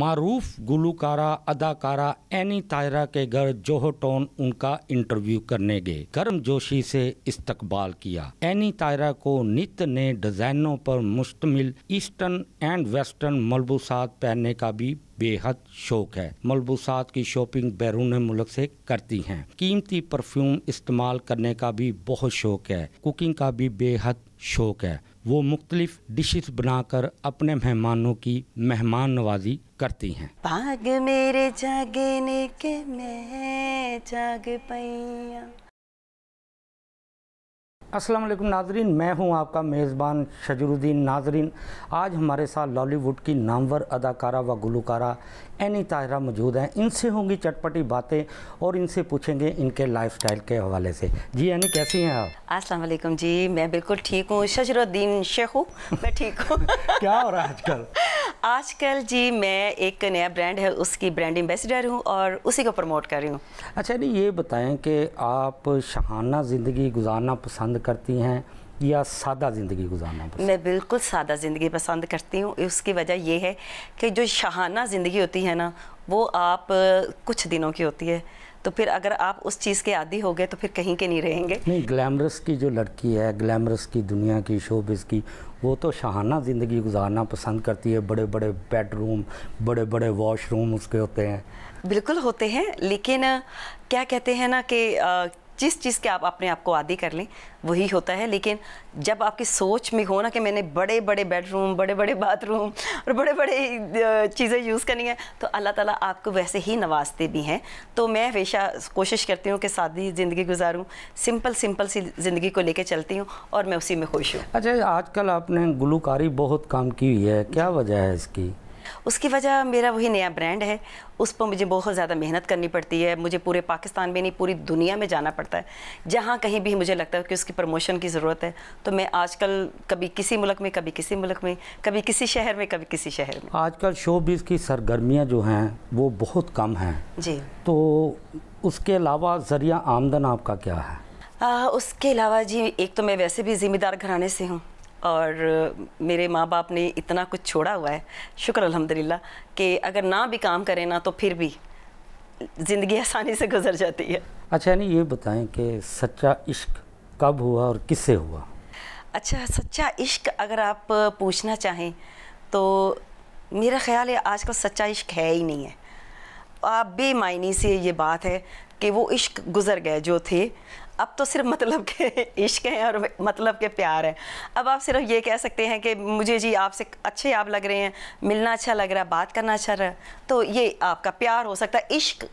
मारूफ गुलूकारा अदाकारा एनी तायरा के घर टोन उनका इंटरव्यू करने गए गर्म जोशी से इस्तकबाल किया एनी तायरा को नित ने डिजाइनों पर मुश्तमिल ईस्टर्न एंड वेस्टर्न मलबूसात पहनने का भी बेहद शौक है मलबूसात की शॉपिंग बैरून मुल्क से करती हैं कीमती परफ्यूम इस्तेमाल करने का भी बहुत शौक है कुकिंग का भी बेहद शौक है वो मुख्तलिफ डिशेस बनाकर अपने मेहमानों की मेहमान नवाजी करती हैं भाग मेरे जागने के मैं जाग पैया अस्सलाम वालेकुम नाजरीन मैं हूं आपका मेज़बान शजरुद्दीन नाजरीन आज हमारे साथ लॉलीवुड की नामवर अदाकारा व गुलकारा एनी ताहरा मौजूद हैं इनसे होंगी चटपटी बातें और इनसे पूछेंगे इनके लाइफस्टाइल के हवाले से जी यानी कैसी हैं आप अस्सलाम वालेकुम जी मैं बिल्कुल ठीक हूँ शजरुद्दीन शेख मैं ठीक हूँ क्या हो रहा है आजकल आजकल जी मैं एक नया ब्रांड है उसकी ब्रांड एम्बेसडर हूँ और उसी को प्रमोट कर रही हूँ अच्छा जी ये बताएं कि आप शहाना ज़िंदगी गुजारना पसंद करती हैं या सादा ज़िंदगी गुजारना पसंद मैं बिल्कुल सादा ज़िंदगी पसंद करती हूँ उसकी वजह यह है कि जो शहाना ज़िंदगी होती है ना वो आप कुछ दिनों की होती है तो फिर अगर आप उस चीज़ के आदि हो गए तो फिर कहीं के नहीं रहेंगे नहीं ग्लैमरस की जो लड़की है ग्लैमरस की दुनिया की शोबिस की वो तो शाहाना ज़िंदगी गुजारना पसंद करती है बड़े बड़े बेडरूम बड़े बड़े वॉशरूम उसके होते हैं बिल्कुल होते हैं लेकिन क्या कहते हैं ना कि जिस चीज़ के आप अपने आप को आदि कर लें वही होता है लेकिन जब आपकी सोच में हो ना कि मैंने बड़े बड़े बेडरूम बड़े बड़े बाथरूम और बड़े बड़े चीज़ें यूज़ करनी है तो अल्लाह ताला आपको वैसे ही नवाजते भी हैं तो मैं हमेशा कोशिश करती हूँ कि सादी ज़िंदगी गुजारूँ सिंपल सिंपल सी ज़िंदगी को लेकर चलती हूँ और मैं उसी में खुश हूँ अच्छा आजकल आपने गुलकारी बहुत काम की हुई है क्या वजह है इसकी उसकी वजह मेरा वही नया ब्रांड है उस पर मुझे बहुत ज़्यादा मेहनत करनी पड़ती है मुझे पूरे पाकिस्तान में नहीं पूरी दुनिया में जाना पड़ता है जहाँ कहीं भी मुझे लगता है कि उसकी प्रमोशन की ज़रूरत है तो मैं आजकल कभी किसी मुल्क में कभी किसी मुल्क में कभी किसी शहर में कभी किसी शहर में आजकल शोबिस की सरगर्मियाँ जो हैं वो बहुत कम हैं जी तो उसके अलावा ज़रिया आमदन आपका क्या है आ, उसके अलावा जी एक तो मैं वैसे भी ज़िम्मेदार घराने से हूँ और मेरे माँ बाप ने इतना कुछ छोड़ा हुआ है शुक्र अलहमदिल्ला कि अगर ना भी काम करें ना तो फिर भी ज़िंदगी आसानी से गुजर जाती है अच्छा यानी ये बताएं कि सच्चा इश्क कब हुआ और किससे हुआ अच्छा सच्चा इश्क अगर आप पूछना चाहें तो मेरा ख्याल है आजकल सच्चा इश्क है ही नहीं है आप बेमायनी से ये बात है कि वो इश्क गुज़र गए जो थे अब तो सिर्फ मतलब के इश्क हैं और मतलब के प्यार हैं अब आप सिर्फ ये कह सकते हैं कि मुझे जी आपसे अच्छे आप लग रहे हैं मिलना अच्छा लग रहा है बात करना अच्छा रहा तो ये आपका प्यार हो सकता है इश्क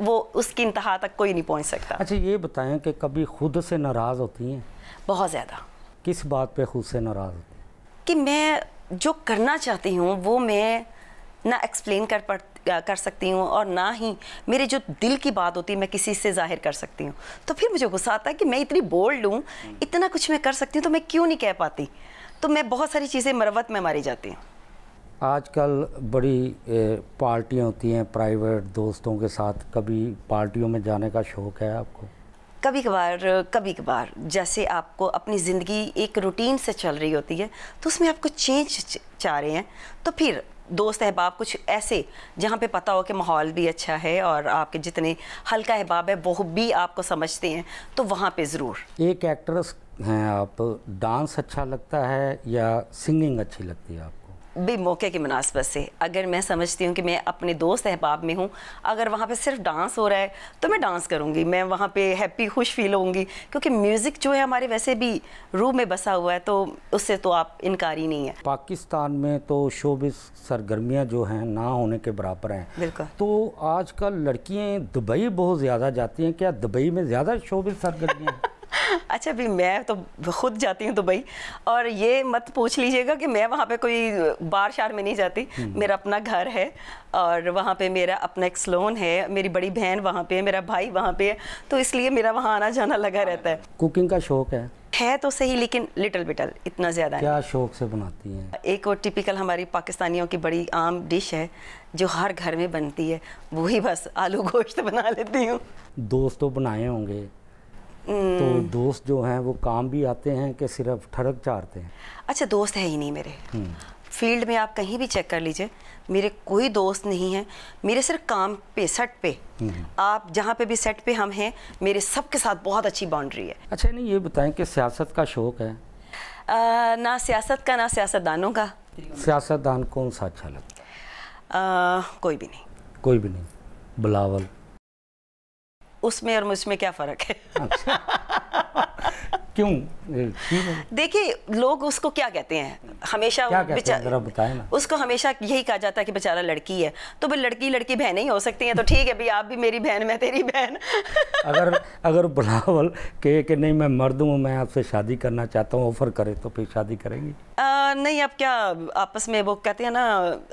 वो उसकी इंतहा तक कोई नहीं पहुंच सकता अच्छा ये बताएं कि कभी खुद से नाराज़ होती हैं बहुत ज़्यादा किस बात पर खुद से नाराज़ होती कि मैं जो करना चाहती हूँ वो मैं ना एक्सप्लेन कर पड़ कर सकती हूँ और ना ही मेरे जो दिल की बात होती है मैं किसी से जाहिर कर सकती हूँ तो फिर मुझे गुस्सा आता है कि मैं इतनी बोल्ड हूँ हम्म। इतना कुछ मैं कर सकती हूँ तो मैं क्यों नहीं कह पाती तो मैं बहुत सारी चीज़ें मरवत में मारी जाती हूँ आजकल बड़ी पार्टियाँ होती हैं प्राइवेट दोस्तों के साथ कभी पार्टियों में जाने का शौक़ है आपको कभी कभार कभी कभार जैसे आपको अपनी ज़िंदगी एक रूटीन से चल रही होती है तो उसमें आपको चेंज चाह रहे हैं तो फिर दोस्त अहबाब कुछ ऐसे जहाँ पे पता हो कि माहौल भी अच्छा है और आपके जितने हल्का अहबाब है वो भी आपको समझते हैं तो वहाँ पे ज़रूर एक एक्ट्रेस हैं आप डांस अच्छा लगता है या सिंगिंग अच्छी लगती है आप भी मौके की मुनासबत से अगर मैं समझती हूँ कि मैं अपने दोस्त अहबाब में हूँ अगर वहाँ पे सिर्फ डांस हो रहा है तो मैं डांस करूँगी मैं वहाँ पे हैप्पी खुश फील होंगी क्योंकि म्यूज़िक जो है हमारे वैसे भी रूह में बसा हुआ है तो उससे तो आप इनकार ही नहीं है पाकिस्तान में तो शोबिस सरगर्मियाँ जो हैं ना होने के बराबर हैं बिल्कुल तो आज कल लड़कियाँ दुबई बहुत ज़्यादा जाती हैं क्या दुबई में ज़्यादा शोबिस सरगर्मियाँ अच्छा भाई मैं तो खुद जाती हूँ दुबई और ये मत पूछ लीजिएगा कि मैं वहाँ पे कोई बार शार में नहीं जाती हम्म। मेरा अपना घर है और वहाँ पे मेरा अपना एक स्लोन है मेरी बड़ी बहन वहाँ पे मेरा भाई वहाँ पे है तो इसलिए मेरा वहाँ आना जाना लगा रहता है कुकिंग का शौक है है तो सही लेकिन लिटिल बिटल इतना ज़्यादा क्या शौक से बनाती हैं एक और टिपिकल हमारी पाकिस्तानियों की बड़ी आम डिश है जो हर घर में बनती है वही बस आलू गोश्त बना लेती हूँ दोस्तों तो बनाए होंगे तो हम्म। दोस्त जो हैं वो काम भी आते हैं कि सिर्फ ठरक चारते हैं अच्छा दोस्त है ही नहीं मेरे हम्म। फील्ड में आप कहीं भी चेक कर लीजिए मेरे कोई दोस्त नहीं है मेरे सिर्फ काम पे सेट पे हम्म। आप जहाँ पे भी सेट पे हम हैं मेरे सबके साथ बहुत अच्छी बाउंड्री है अच्छा नहीं ये बताएं कि सियासत का शौक है आ, ना सियासत का ना सियासतदानों का सियासतदान कौन सा अच्छा लगता कोई भी नहीं कोई भी नहीं बिलावल उसमें और मुझमें क्या फ़र्क है अच्छा। क्यों देखिए लोग उसको क्या कहते हैं हमेशा क्या कहते हैं ना उसको हमेशा यही कहा जाता है कि बेचारा लड़की है तो भाई लड़की लड़की बहन ही हो सकती है तो ठीक है भाई आप भी मेरी बहन मैं तेरी बहन अगर अगर बुलावल कहे कि नहीं मैं मर्द हूँ मैं आपसे शादी करना चाहता हूँ ऑफर करे तो फिर शादी करेंगी आ, नहीं अब क्या आपस में वो कहते हैं ना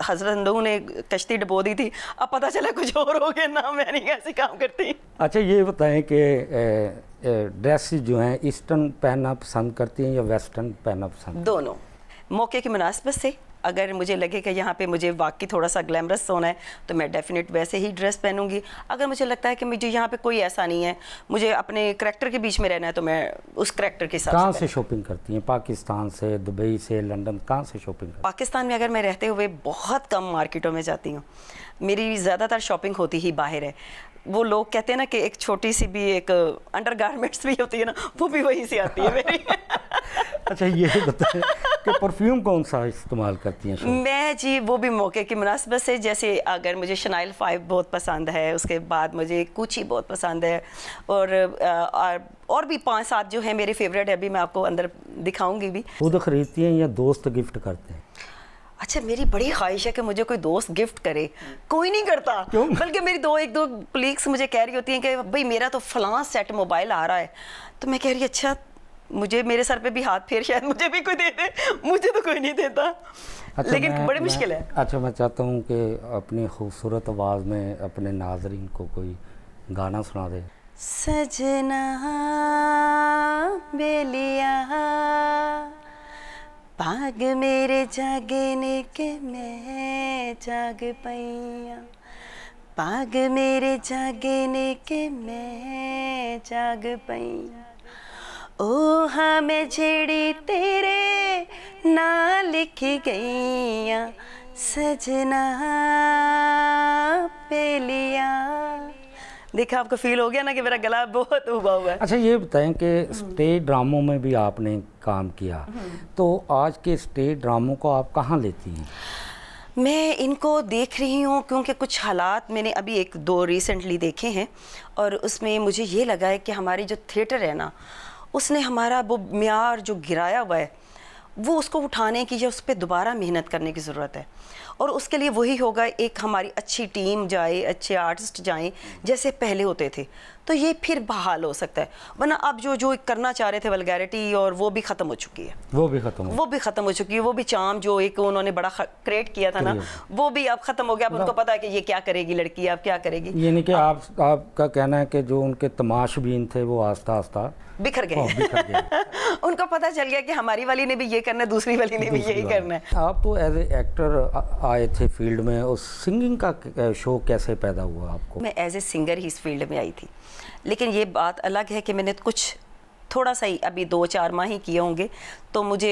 हजरत नू ने कश्ती डबो दी थी अब पता चला कुछ और हो गया ना मैं नहीं ऐसे काम करती अच्छा ये बताएं कि ड्रेस जो हैं ईस्टर्न पहनना पसंद करती हैं या वेस्टर्न पहनना पसंद दोनों मौके की मुनासबत से अगर मुझे लगे कि यहाँ पे मुझे वाकई थोड़ा सा ग्लैमरस होना है तो मैं डेफिनेट वैसे ही ड्रेस पहनूंगी अगर मुझे लगता है कि मुझे यहाँ पे कोई ऐसा नहीं है मुझे अपने करेक्टर के बीच में रहना है तो मैं उस करेक्टर के साथ कहाँ से, से शॉपिंग करती हैं पाकिस्तान से दुबई से लंदन कहाँ से शॉपिंग पाकिस्तान में अगर मैं रहते हुए बहुत कम मार्केटों में जाती हूँ मेरी ज़्यादातर शॉपिंग होती ही बाहर है वो लोग कहते हैं ना कि एक छोटी सी भी एक अंडर uh, गारमेंट्स भी होती है ना वो भी वहीं से आती है मेरी अच्छा ये बताएं कि परफ्यूम कौन सा इस्तेमाल करती हैं मैं जी वो भी मौके की मुनासबत से जैसे अगर मुझे शनाइल फाइव बहुत पसंद है उसके बाद मुझे कुची बहुत पसंद है और uh, और, और भी पांच सात जो है मेरे फेवरेट है अभी मैं आपको अंदर दिखाऊंगी भी खुद खरीदती हैं या दोस्त गिफ्ट करते हैं अच्छा मेरी बड़ी ख्वाहिश है कि मुझे कोई दोस्त गिफ्ट करे कोई नहीं करता बल्कि मेरी दो एक दो कलीग्स मुझे कह रही होती हैं कि भाई मेरा तो फलां सेट मोबाइल आ रहा है तो मैं कह रही अच्छा मुझे मेरे सर पे भी हाथ फेर शायद मुझे भी कोई दे दे मुझे तो कोई नहीं देता अच्छा, लेकिन बड़ी मुश्किल है अच्छा मैं चाहता हूँ कि अपनी खूबसूरत आवाज़ में अपने नाजरीन को कोई गाना सुना दे सजना बेलिया भाग मेरे जागने के मैं जाग पैया भाग मेरे जागने के मैं जाग पैया ओ हाँ मैं छेड़ी तेरे ना लिख गईया सजना पे लिया देखा आपको फील हो गया ना कि मेरा गला बहुत उबा हुआ है अच्छा ये बताएं कि स्टेज ड्रामों में भी आपने काम किया हम्म। तो आज के स्टेज ड्रामों को आप कहाँ लेती हैं मैं इनको देख रही हूँ क्योंकि कुछ हालात मैंने अभी एक दो रिसेंटली देखे हैं और उसमें मुझे ये लगा है कि हमारी जो थिएटर है ना उसने हमारा वो म्यार जो गिराया हुआ है वो उसको उठाने की या उस पर दोबारा मेहनत करने की ज़रूरत है और उसके लिए वही होगा एक हमारी अच्छी टीम जाए अच्छे आर्टिस्ट जाएँ जैसे पहले होते थे तो ये फिर बहाल हो सकता है वरना अब जो जो करना चाह रहे थे वलगैरिटी और वो भी ख़त्म हो चुकी है वो भी ख़त्म वो भी ख़त्म हो चुकी है वो भी चाम जो एक उन्होंने बड़ा क्रिएट किया था ना वो भी अब ख़त्म हो गया अब हाँ। उनको पता है कि ये क्या करेगी लड़की अब क्या करेगी यानी कि आप आपका कहना है कि जो उनके तमाशबीन थे वो आस्था आस्था बिखर गए हाँ, उनको पता चल गया कि हमारी वाली ने भी ये करना है दूसरी वाली ने भी यही करना है आप तो एज ए एक्टर आए थे फील्ड में और सिंगिंग का शौक कैसे पैदा हुआ आपको मैं एज ए सिंगर ही इस फील्ड में आई थी लेकिन ये बात अलग है कि मैंने कुछ थोड़ा सा ही अभी दो चार माह ही किए होंगे तो मुझे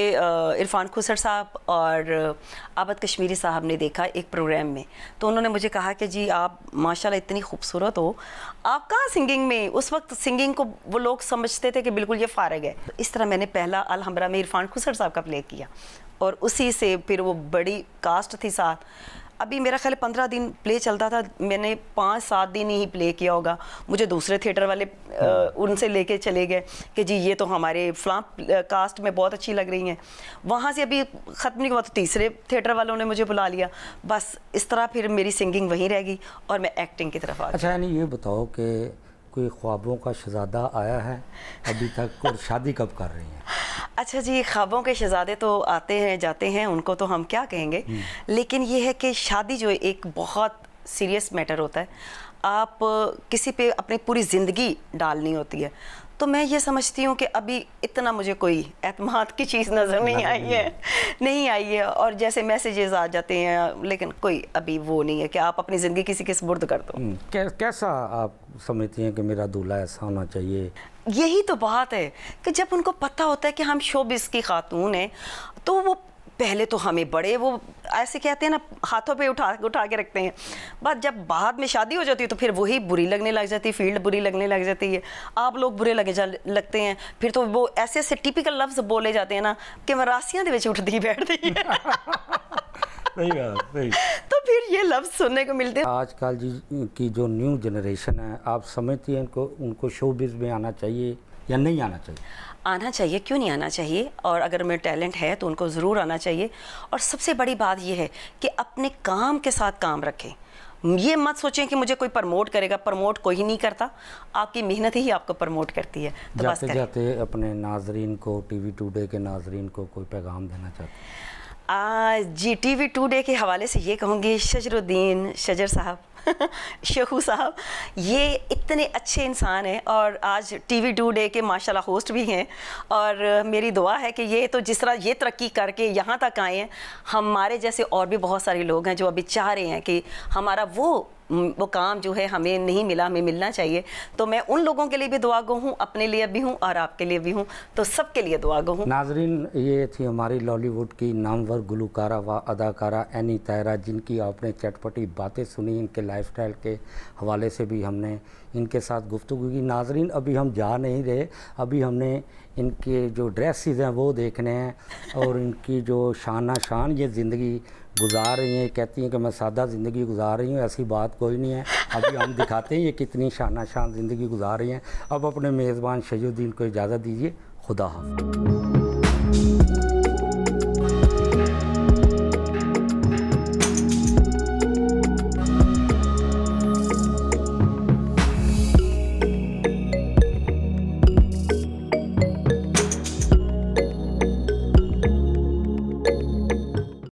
इरफान खुसर साहब और आबद कश्मीरी साहब ने देखा एक प्रोग्राम में तो उन्होंने मुझे कहा कि जी आप माशाल्लाह इतनी खूबसूरत हो आप कहाँ सिंगिंग में उस वक्त सिंगिंग को वो लोग समझते थे कि बिल्कुल ये फारग है तो इस तरह मैंने पहला अलहमरा में इरफान खुसर साहब का प्ले किया और उसी से फिर वो बड़ी कास्ट थी साथ अभी मेरा ख्याल पंद्रह दिन प्ले चलता था मैंने पाँच सात दिन ही प्ले किया होगा मुझे दूसरे थिएटर वाले उनसे लेके चले गए कि जी ये तो हमारे फ्लां कास्ट में बहुत अच्छी लग रही हैं वहाँ से अभी ख़त्म नहीं हुआ तो तीसरे थिएटर वालों ने मुझे बुला लिया बस इस तरह फिर मेरी सिंगिंग वहीं रह गई और मैं एक्टिंग की तरफ आ अच्छा यानी ये बताओ कि कोई ख्वाबों का शहजादा आया है अभी तक और शादी कब कर रही हैं अच्छा जी ख्वाबों के शहजादे तो आते हैं जाते हैं उनको तो हम क्या कहेंगे हम्म। लेकिन ये है कि शादी जो एक बहुत सीरियस मैटर होता है आप किसी पे अपनी पूरी ज़िंदगी डालनी होती है तो मैं ये समझती हूँ कि अभी इतना मुझे कोई एतमाद की चीज़ नज़र नहीं आई है नहीं आई है और जैसे मैसेजेस आ जाते हैं लेकिन कोई अभी वो नहीं है कि आप अपनी ज़िंदगी किसी के सुपुर्द कर दो हम्म, कै, कैसा आप समझती हैं कि मेरा दूल्हा ऐसा होना चाहिए यही तो बात है कि जब उनको पता होता है कि हम शोबिस की खातून हैं तो वो पहले तो हमें बड़े वो ऐसे कहते हैं ना हाथों पे उठा उठा के रखते हैं बट जब बाद में शादी हो जाती है तो फिर वही बुरी लगने लग जाती है फील्ड बुरी लगने लग जाती है आप लोग बुरे लगे जा लगते हैं फिर तो वो ऐसे ऐसे टिपिकल लफ्ज़ बोले जाते हैं ना कि वरासियाँ के उठती बैठती है तो फिर ये लफ्ज सुनने को मिलते हैं आजकल जी की जो न्यू जनरेशन है आप समझती हैं उनको उनको शो में आना चाहिए या नहीं आना चाहिए आना चाहिए क्यों नहीं आना चाहिए और अगर मेरे टैलेंट है तो उनको ज़रूर आना चाहिए और सबसे बड़ी बात यह है कि अपने काम के साथ काम रखें ये मत सोचें कि मुझे कोई प्रमोट करेगा प्रमोट कोई नहीं करता आपकी मेहनत ही आपको प्रमोट करती है तो जाते बस जाते अपने नाजरीन को टीवी टुडे के नाजरीन को कोई पैगाम देना चाहते जी टी वी टुडे के हवाले से ये कहूँगी शजरुद्दीन शजर साहब शहू साहब ये इतने अच्छे इंसान हैं और आज टी वी टू डे के माशाल्लाह होस्ट भी हैं और मेरी दुआ है कि ये तो जिस तरह ये तरक्की करके यहाँ तक आए हैं हमारे जैसे और भी बहुत सारे लोग हैं जो अभी चाह रहे हैं कि हमारा वो वो काम जो है हमें नहीं मिला हमें मिलना चाहिए तो मैं उन लोगों के लिए भी दुआ गो हूँ अपने लिए भी हूँ और आपके लिए भी हूँ तो सबके लिए दुआ गो हूँ नाजरीन ये थी हमारी लॉलीवुड की नामवर गुलकारा व अदाकारा एनी तायरा जिनकी आपने चटपटी बातें सुनी इनके लाइफस्टाइल के हवाले से भी हमने इनके साथ गुफ्तु की नाजरीन अभी हम जा नहीं रहे अभी हमने इनके जो ड्रेसिस हैं वो देखने हैं और इनकी जो शाना शान ये ज़िंदगी गुजार रही हैं कहती हैं कि मैं सादा ज़िंदगी गुजार रही हूँ ऐसी बात कोई नहीं है अभी हम दिखाते हैं ये कितनी शाना शान ज़िंदगी गुजार रही हैं अब अपने मेज़बान शजुद्दीन को इजाज़त दीजिए खुदा हाफ